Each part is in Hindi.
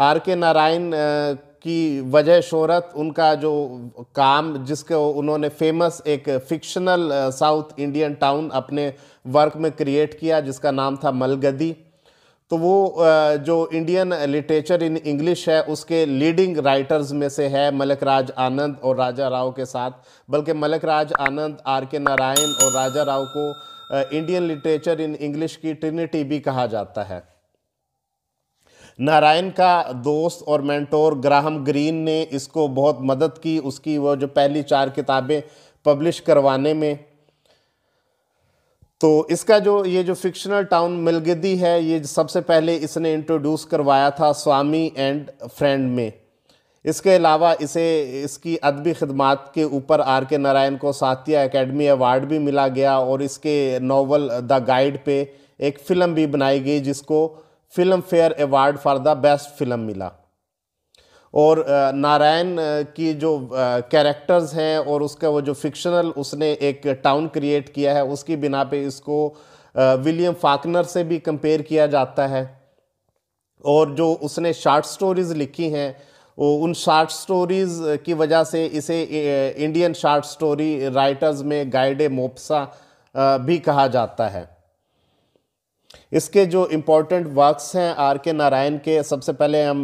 आर के नारायण की वजह शोहरत उनका जो काम जिसको उन्होंने फेमस एक फिक्शनल साउथ इंडियन टाउन अपने वर्क में क्रिएट किया जिसका नाम था मलगदी तो वो जो इंडियन लिटरेचर इन इंग्लिश है उसके लीडिंग राइटर्स में से है मलक राज आनंद और राजा राव के साथ बल्कि मलक राज आनंद आर के नारायण और राजा राव को इंडियन लिटरेचर इन इंग्लिश की ट्रिनिटी भी कहा जाता है नारायण का दोस्त और मेंटोर ग्राहम ग्रीन ने इसको बहुत मदद की उसकी वो जो पहली चार किताबें पब्लिश करवाने में तो इसका जो ये जो फिक्शनल टाउन मिलगदी है ये सबसे पहले इसने इंट्रोड्यूस करवाया था स्वामी एंड फ्रेंड में इसके अलावा इसे इसकी अदबी खदमात के ऊपर आर के नारायण को सातिया एकेडमी अवार्ड भी मिला गया और इसके नावल द गाइड पे एक फ़िल्म भी बनाई गई जिसको Filmfare award for the best film मिला और नारायण की जो कैरेक्टर्स हैं और उसका वो जो फिक्शनल उसने एक टाउन क्रिएट किया है उसकी बिना पे इसको विलियम फाकनर से भी कंपेयर किया जाता है और जो उसने शार्ट स्टोरीज़ लिखी हैं उन शार्ट स्टोरीज़ की वजह से इसे इंडियन शार्ट स्टोरी राइटर्स में गाइडे मोपसा भी कहा जाता है इसके जो इम्पोर्टेंट वर्क्स हैं आर के नारायण के सबसे पहले हम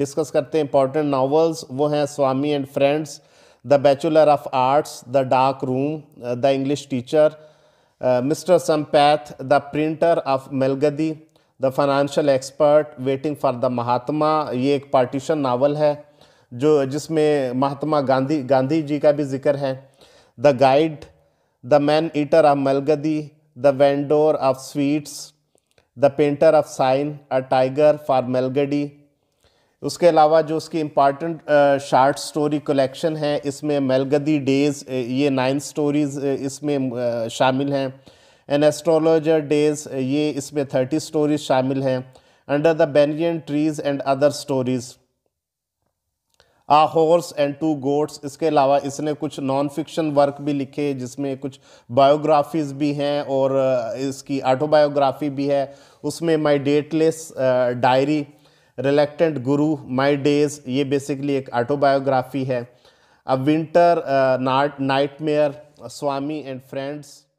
डिस्कस करते हैं इम्पोर्टेंट नावल्स वो हैं Swami and friends the bachelor of arts the dark room the English teacher mister Sampath the printer of Malgudi the financial expert waiting for the Mahatma ये एक पार्टीशन नावल है जो जिसमें महात्मा गांधी गांधी जी का भी जिक्र है the guide the man eater of Malgudi the vendor of sweets, the painter of sign, a tiger for Melgadi. उसके अलावा जो उसकी इम्पॉर्टेंट शार्ट स्टोरी कलेक्शन है इसमें मेलगदी डेज़ ये नाइन स्टोरीज़ इसमें शामिल हैं एन एस्ट्रोलॉजर डेज़ ये इसमें थर्टी स्टोरीज शामिल हैं under the banyan trees and other stories a horse and two goats इसके अलावा इसने कुछ नॉन फिक्शन वर्क भी लिखे जिसमें कुछ बायोग्राफीज भी हैं और इसकी ऑटोबायोग्राफी भी है उसमें माई dateless diary reluctant guru my days ये बेसिकली एक ऑटोबायोग्राफी है a winter night nightmare Swami and friends